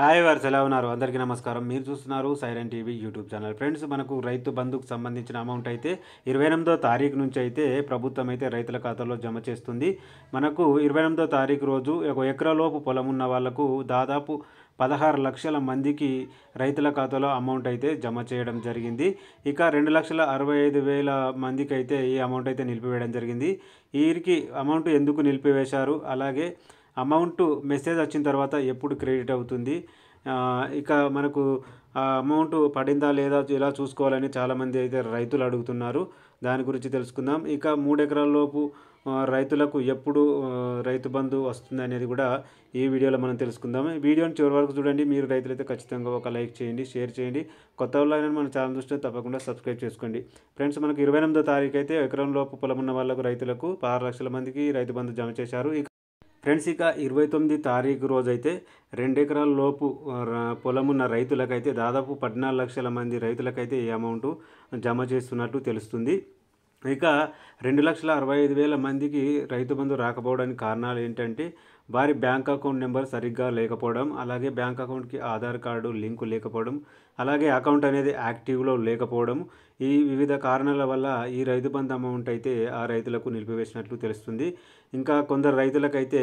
hi వారు ఎలా ఉన్నారు అందరికీ నమస్కారం మీరు చూస్తున్నారు Siren TV YouTube channel friends మనకు రైతు బంధుకు సంబంధించిన అమౌంట్ అయితే ఇరవై ఎనిమిదో తారీఖు నుంచి అయితే ప్రభుత్వం అయితే రైతుల ఖాతాలో జమ చేస్తుంది మనకు ఇరవై ఎనిమిదో తారీఖు రోజు ఒక ఎకరలోపు పొలం ఉన్న వాళ్లకు దాదాపు పదహారు లక్షల మందికి రైతుల ఖాతాలో అమౌంట్ అయితే జమ చేయడం జరిగింది ఇక రెండు లక్షల అరవై ఐదు వేల మందికి అయితే ఈ అమౌంట్ అయితే నిలిపివేయడం జరిగింది వీరికి అమౌంట్ ఎందుకు నిలిపివేశారు అలాగే అమౌంట్ మెసేజ్ వచ్చిన తర్వాత ఎప్పుడు క్రెడిట్ అవుతుంది ఇక మనకు అమౌంట్ పడిందా లేదా ఇలా చూసుకోవాలని చాలామంది అయితే రైతులు అడుగుతున్నారు దాని గురించి తెలుసుకుందాం ఇక మూడు ఎకరాల లోపు రైతులకు ఎప్పుడు రైతు బంధు వస్తుంది అనేది కూడా ఈ వీడియోలో మనం తెలుసుకుందాం వీడియోని చివరి వరకు చూడండి మీరు రైతులైతే ఖచ్చితంగా ఒక లైక్ చేయండి షేర్ చేయండి కొత్త వాళ్ళైనా మన ఛానల్ చూస్తే తప్పకుండా సబ్స్క్రైబ్ చేసుకోండి ఫ్రెండ్స్ మనకు ఇరవై ఎనిమిదో తారీఖు అయితే ఎకరం లోపు పొలం ఉన్న వాళ్ళకు రైతులకు ఆరు లక్షల మందికి రైతు బంధు జమ చేశారు ఫ్రెండ్స్ ఇక ఇరవై తొమ్మిది తారీఖు రోజైతే రెండు ఎకరాల లోపు పొలమున్న రైతులకైతే దాదాపు పద్నాలుగు లక్షల మంది రైతులకైతే ఈ అమౌంట్ జమ చేస్తున్నట్టు తెలుస్తుంది ఇక రెండు లక్షల అరవై ఐదు వేల మందికి రైతు బంధు రాకపోవడానికి కారణాలు ఏంటంటే వారి బ్యాంక్ అకౌంట్ నెంబర్ సరిగ్గా లేకపోవడం అలాగే బ్యాంక్ అకౌంట్కి ఆధార్ కార్డు లింకు లేకపోవడం అలాగే అకౌంట్ అనేది యాక్టివ్లో లేకపోవడం ఈ వివిధ కారణాల వల్ల ఈ రైతు బంధు అమౌంట్ అయితే ఆ రైతులకు నిలిపివేసినట్లు తెలుస్తుంది ఇంకా కొందరు రైతులకైతే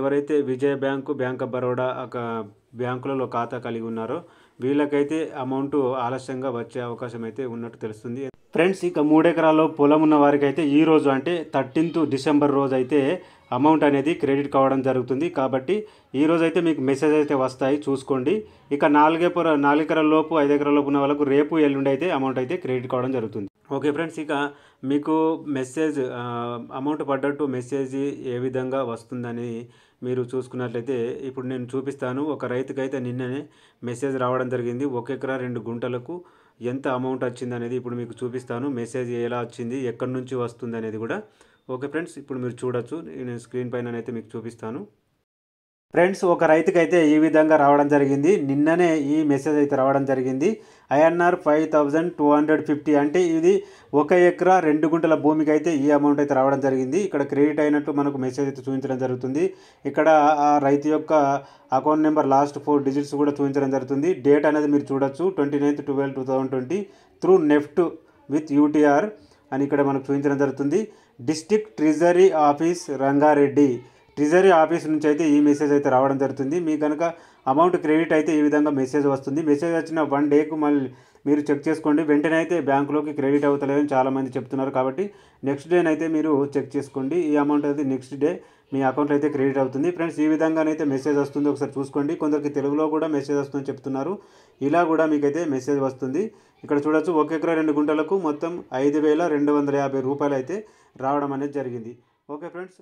ఎవరైతే Vijaya bank bank of Baroda బ్యాంకులలో ఖాతా కలిగి ఉన్నారో వీళ్ళకైతే అమౌంట్ ఆలస్యంగా వచ్చే అవకాశం అయితే ఉన్నట్టు తెలుస్తుంది ఫ్రెండ్స్ ఇక మూడెకరాల్లో పొలం ఉన్న వారికి అయితే ఈ రోజు అంటే థర్టీన్త్ డిసెంబర్ రోజు అయితే అమౌంట్ అనేది క్రెడిట్ కావడం జరుగుతుంది కాబట్టి ఈ రోజు అయితే మీకు మెసేజ్ అయితే వస్తాయి చూసుకోండి ఇక నాలుగే పొర నాలుగెకరాల లోపు ఐదు ఎకరాల లోపు ఉన్న వాళ్ళకు రేపు ఎల్లుండి అయితే అమౌంట్ అయితే క్రెడిట్ కావడం జరుగుతుంది ఓకే ఫ్రెండ్స్ ఇక మీకు మెసేజ్ అమౌంట్ పడ్డట్టు మెసేజ్ ఏ విధంగా వస్తుందని మీరు చూసుకున్నట్లయితే ఇప్పుడు నేను చూపిస్తాను ఒక రైతుకి అయితే నిన్ననే మెసేజ్ రావడం జరిగింది ఒక ఎకరా రెండు గుంటలకు ఎంత అమౌంట్ వచ్చింది అనేది ఇప్పుడు మీకు చూపిస్తాను మెసేజ్ ఎలా వచ్చింది ఎక్కడి నుంచి వస్తుంది అనేది కూడా ఓకే ఫ్రెండ్స్ ఇప్పుడు మీరు చూడొచ్చు నేను స్క్రీన్ పైన అయితే మీకు చూపిస్తాను ఫ్రెండ్స్ ఒక రైతుకి అయితే ఈ విధంగా రావడం జరిగింది నిన్ననే ఈ మెసేజ్ అయితే రావడం జరిగింది INR five thousand two hundred fifty అంటే ఇది ఒక ఎకరా రెండు గుంటల భూమికి అయితే ఈ అమౌంట్ అయితే రావడం జరిగింది ఇక్కడ క్రెడిట్ అయినట్టు మనకు మెసేజ్ అయితే చూపించడం జరుగుతుంది ఇక్కడ ఆ రైతు యొక్క account number last four digits కూడా చూపించడం జరుగుతుంది డేట్ అనేది మీరు చూడొచ్చు twenty ninth twelve two thousand twenty through NEFT with UTR అని ఇక్కడ మనకు చూపించడం జరుగుతుంది district treasury office Rangareddy treasury office నుంచి అయితే ఈ మెసేజ్ అయితే రావడం జరుగుతుంది మీ కనుక అమౌంట్ క్రెడిట్ అయితే ఈ విధంగా మెసేజ్ వస్తుంది మెసేజ్ వచ్చిన వన్ డేకు మళ్ళీ మీరు చెక్ చేసుకోండి వెంటనే అయితే బ్యాంకులోకి క్రెడిట్ అవుతలేదని చాలామంది చెప్తున్నారు కాబట్టి నెక్స్ట్ డేనైతే మీరు చెక్ చేసుకోండి ఈ అమౌంట్ అయితే నెక్స్ట్ డే మీ అకౌంట్లో అయితే క్రెడిట్ అవుతుంది ఫ్రెండ్స్ ఈ విధంగానైతే మెసేజ్ వస్తుంది ఒకసారి చూసుకోండి కొందరికి తెలుగులో కూడా మెసేజ్ వస్తుందని చెప్తున్నారు ఇలా కూడా మీకైతే మెసేజ్ వస్తుంది ఇక్కడ చూడొచ్చు ఒక ఎకరా రెండు గుంటలకు మొత్తం ఐదు వేల రెండు వందల యాభై రూపాయలు అయితే రావడం అనేది జరిగింది ఓకే ఫ్రెండ్స్